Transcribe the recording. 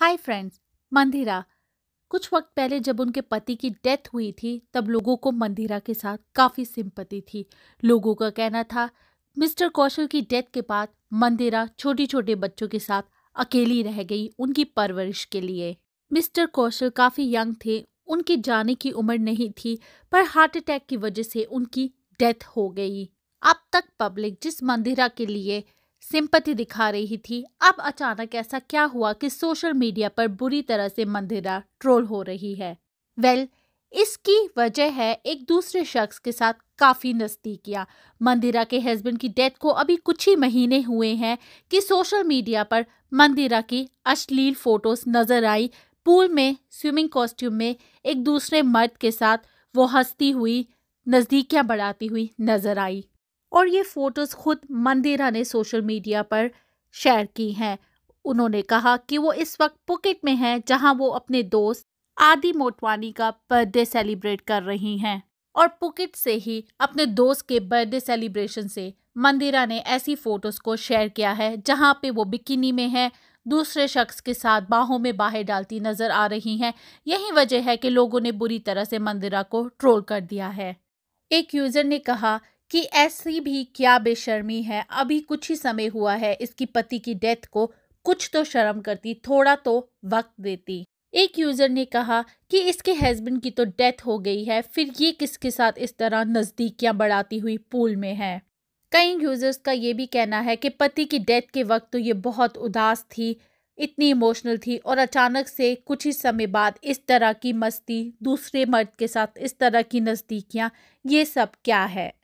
hi friends मंदिरा कुछ वक्त पहले जब उनके पति की डेथ हुई थी तब लोगों को मंदिरा के साथ काफ़ी सिंपति थी लोगों का कहना था मिस्टर कौशल की डेथ के बाद मंदिरा छोटे छोटे बच्चों के साथ अकेली रह गई उनकी परवरिश के लिए मिस्टर कौशल काफ़ी यंग थे उनके जाने की उम्र नहीं थी पर हार्ट अटैक की वजह से उनकी डेथ हो गई अब तक पब्लिक जिस मंदिरा के लिए सिंपथी दिखा रही थी अब अचानक ऐसा क्या हुआ कि सोशल मीडिया पर बुरी तरह से मंदिरा ट्रोल हो रही है वेल well, इसकी वजह है एक दूसरे शख्स के साथ काफ़ी नज़दीकियाँ मंदिरा के हस्बैंड की डेथ को अभी कुछ ही महीने हुए हैं कि सोशल मीडिया पर मंदिरा की अश्लील फ़ोटोज़ नज़र आई पूल में स्विमिंग कॉस्ट्यूम में एक दूसरे मर्द के साथ वो हंसती हुई नज़दीकियाँ बढ़ाती हुई नज़र आई और ये फ़ोटोज़ खुद मंदिरा ने सोशल मीडिया पर शेयर की हैं उन्होंने कहा कि वो इस वक्त पुकेट में हैं जहां वो अपने दोस्त आदि मोटवानी का बर्थडे सेलिब्रेट कर रही हैं और पुकेट से ही अपने दोस्त के बर्थडे सेलिब्रेशन से मंदिरा ने ऐसी फ़ोटोज़ को शेयर किया है जहां पे वो बिकिनी में है दूसरे शख्स के साथ बाहों में बाहें डालती नज़र आ रही हैं यही वजह है कि लोगों ने बुरी तरह से मंदिरा को ट्रोल कर दिया है एक यूज़र ने कहा कि ऐसी भी क्या बेशर्मी है अभी कुछ ही समय हुआ है इसकी पति की डेथ को कुछ तो शर्म करती थोड़ा तो वक्त देती एक यूज़र ने कहा कि इसके हस्बैंड की तो डेथ हो गई है फिर ये किसके साथ इस तरह नज़दीकियाँ बढ़ाती हुई पूल में है कई यूज़र्स का ये भी कहना है कि पति की डेथ के वक्त तो ये बहुत उदास थी इतनी इमोशनल थी और अचानक से कुछ ही समय बाद इस तरह की मस्ती दूसरे मर्द के साथ इस तरह की नज़दीकियाँ ये सब क्या है